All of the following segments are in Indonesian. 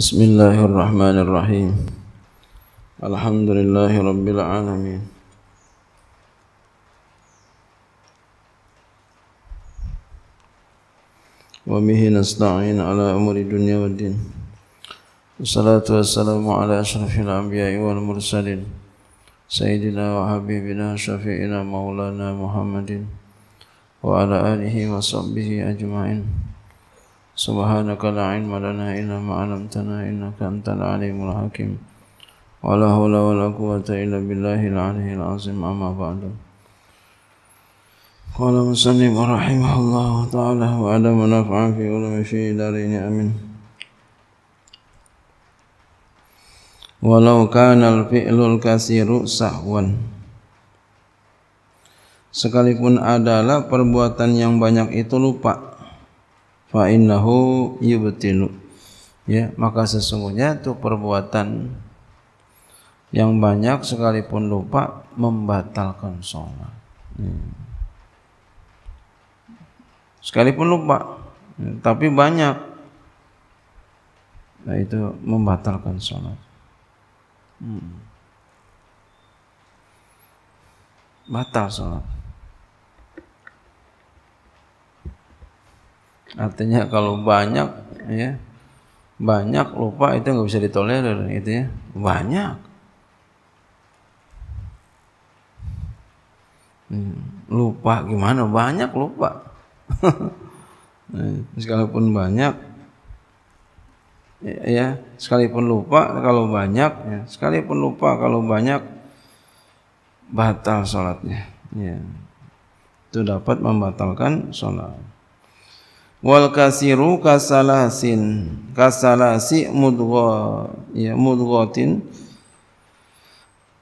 بسم الله الرحمن الرحيم الحمد لله رب العالمين وبه نستعين على أمور الدنيا والدين والصلاة والسلام على أشرف الأنبياء والمرسلين سيدنا وحبيبنا شفيعنا مولانا محمد وعلى آله وصحبه أجمعين سبحانك لا علم لنا إلا ما علمتنا إنك أنت العليم الحكيم ولا حول ولا قوة إلا بالله العلي العظيم أما بعد قال مسلم رحمه الله تعالى وعلى منافع في علم في دارين أمين ولو كان الفعل الكثير سهوا sekalipun adalah perbuatan yang banyak itu lupa fa innahu yubtilu ya maka sesungguhnya itu perbuatan yang banyak sekalipun lupa membatalkan sholat hmm. sekalipun lupa hmm, tapi banyak nah itu membatalkan sholat hmm. batal sholat Artinya kalau banyak ya banyak lupa itu nggak bisa ditolerir itu ya banyak. Hmm, lupa gimana? Banyak lupa. sekalipun banyak ya sekalipun lupa kalau banyak ya, sekalipun lupa kalau banyak batal sholatnya ya itu dapat membatalkan sholat wal kasiru kasalasin kasalasi mudgha ya mudghatin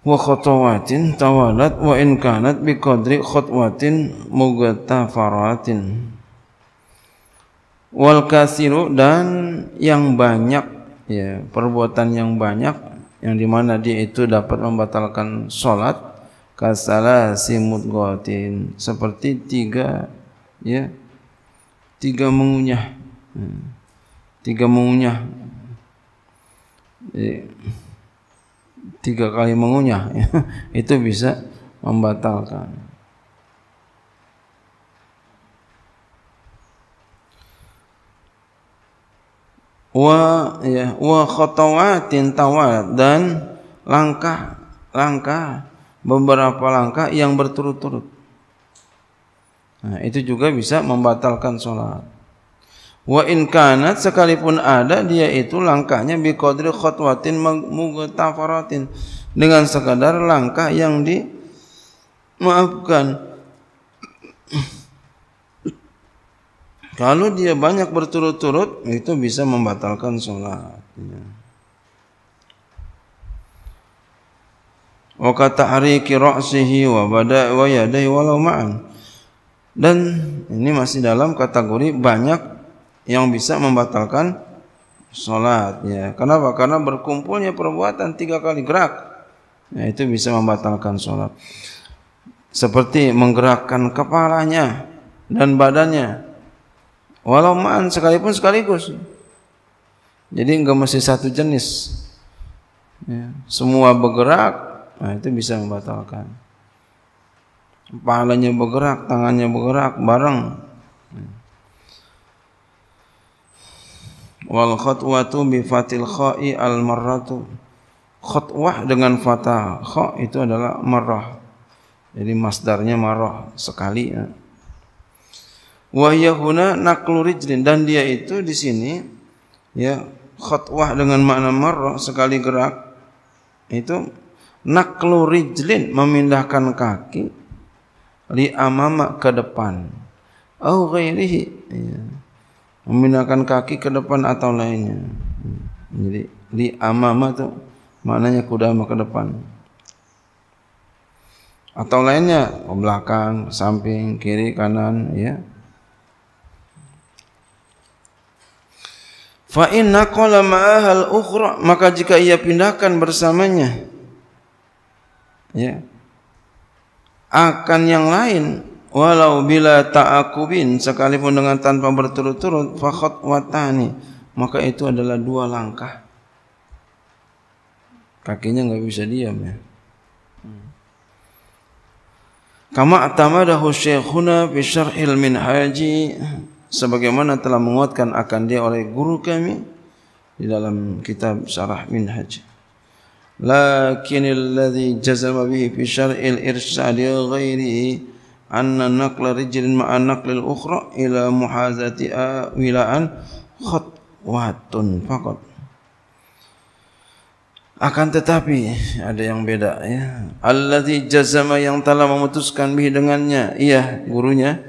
wa khatawatin tawalat wa in kanat bi qadri khatwatin mughtafaratin wal kasiru dan yang banyak ya perbuatan yang banyak yang dimana dia itu dapat membatalkan sholat kasalasi mudghatin seperti tiga ya tiga mengunyah hmm. tiga mengunyah eh, tiga kali mengunyah itu bisa membatalkan wa ya wa khatawatin dan langkah langkah beberapa langkah yang berturut-turut Nah, ha, itu juga bisa membatalkan solat. Wa in kanat sekalipun ada dia itu langkahnya bi qadri khatwatin mughtafaratin dengan sekadar langkah yang di maafkan. Kalau dia banyak berturut-turut itu bisa membatalkan solat. Ya. Wa kata hari wa badai wa yadai walau ma'an. dan ini masih dalam kategori banyak yang bisa membatalkan sholatnya. Kenapa? Karena berkumpulnya perbuatan tiga kali gerak, ya, itu bisa membatalkan sholat. Seperti menggerakkan kepalanya dan badannya, walau man sekalipun sekaligus. Jadi enggak mesti satu jenis. Ya, semua bergerak, nah itu bisa membatalkan. Pahalanya bergerak, tangannya bergerak bareng. Wal khatwatu bi fatil kha'i al marratu. Khatwah dengan fata Kha itu adalah marrah. Jadi masdarnya marrah sekali ya. huna naqlu rijlin dan dia itu di sini ya khatwah dengan makna marrah sekali gerak itu naqlu rijlin memindahkan kaki li amama ke depan au ghairihi ya. memindahkan kaki ke depan atau lainnya jadi li amama itu maknanya kuda ke depan atau lainnya ke belakang samping kiri kanan ya fa inna qala ma'ahal ukhra maka jika ia pindahkan bersamanya ya akan yang lain walau bila ta'akubin sekalipun dengan tanpa berturut-turut fakot watani maka itu adalah dua langkah kakinya nggak bisa diam ya kama atamadahu syekhuna fi syar'il haji sebagaimana telah menguatkan akan dia oleh guru kami di dalam kitab syarah haji. لكن الذي جزم به في شرع الإرشاد غيره أن نقل رجل مع النقل الأخرى إلى محاذتها ولاء خطوات فقط Akan tetapi ada yang beda ya. Allazi jazama yang telah memutuskan bihi dengannya. Iya, gurunya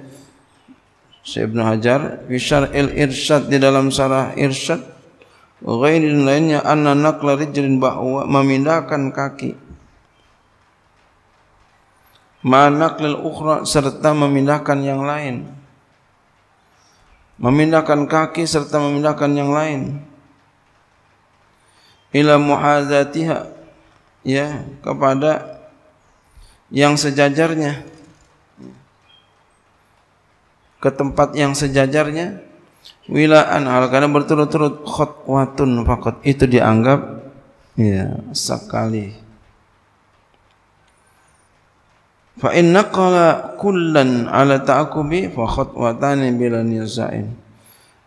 Syekh Ibnu Hajar fi Syar'il Irsyad di dalam syarah Irsyad wa ghairin lainnya nak naqla rijlin bahwa memindahkan kaki mana naqlal ukhra serta memindahkan yang lain memindahkan kaki serta memindahkan yang lain ila muhadzatiha ya kepada yang sejajarnya ke tempat yang sejajarnya wilaan hal karena berturut-turut khotwatun fakot itu dianggap ya sekali fa inna qala kullan ala ta'akubi fa khotwatani bila nizain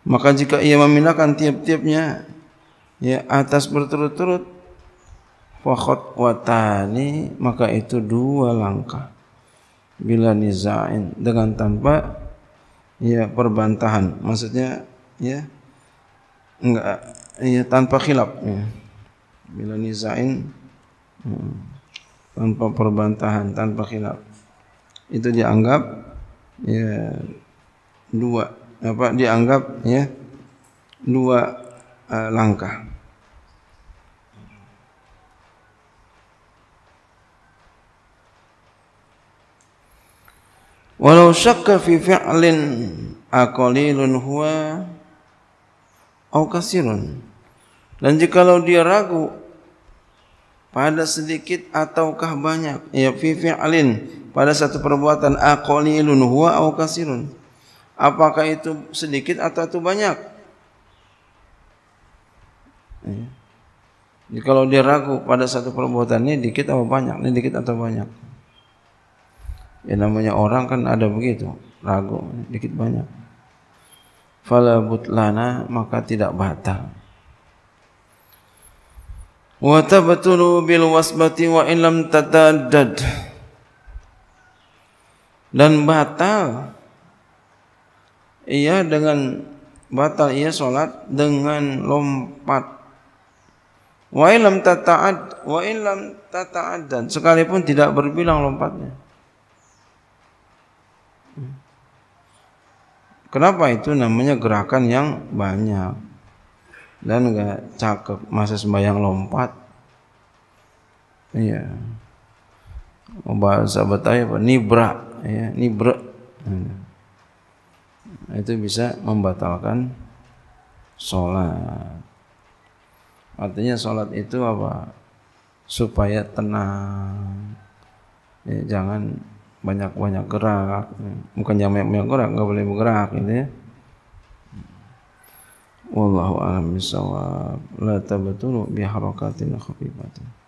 maka jika ia memindahkan tiap-tiapnya ya atas berturut-turut fakot watani maka itu dua langkah bila nizain dengan tanpa ya perbantahan maksudnya ya enggak ya tanpa khilaf ya bila nizain hmm, tanpa perbantahan tanpa khilaf itu dianggap ya dua apa dianggap ya dua uh, langkah Walau syakka fi fi'lin aqalilun huwa au kasirun. Dan jikalau dia ragu pada sedikit ataukah banyak ya fi fi'lin pada satu perbuatan aqalilun huwa au kasirun. Apakah itu sedikit atau itu banyak? Ya. Jadi kalau dia ragu pada satu perbuatan ini dikit atau banyak, ini dikit atau banyak. Ya namanya orang kan ada begitu, ragu dikit banyak. Fala butlana maka tidak batal. Wa tabtulu bil wasbati wa in lam tataddad. Dan batal ia dengan batal ia solat dengan lompat. Wa in lam tataad wa in lam tataaddad sekalipun tidak berbilang lompatnya. Kenapa itu namanya gerakan yang banyak dan nggak cakep masa sembahyang lompat? Iya. Bahasa Bataya apa? Nibra, ya, nibra. Nah, itu bisa membatalkan sholat. Artinya sholat itu apa? Supaya tenang. Ya, jangan banyak banyak gerak bukan jam banyak banyak gerak nggak boleh bergerak gitu ya wallahu alam bishawab la tabatulu bi khafifatin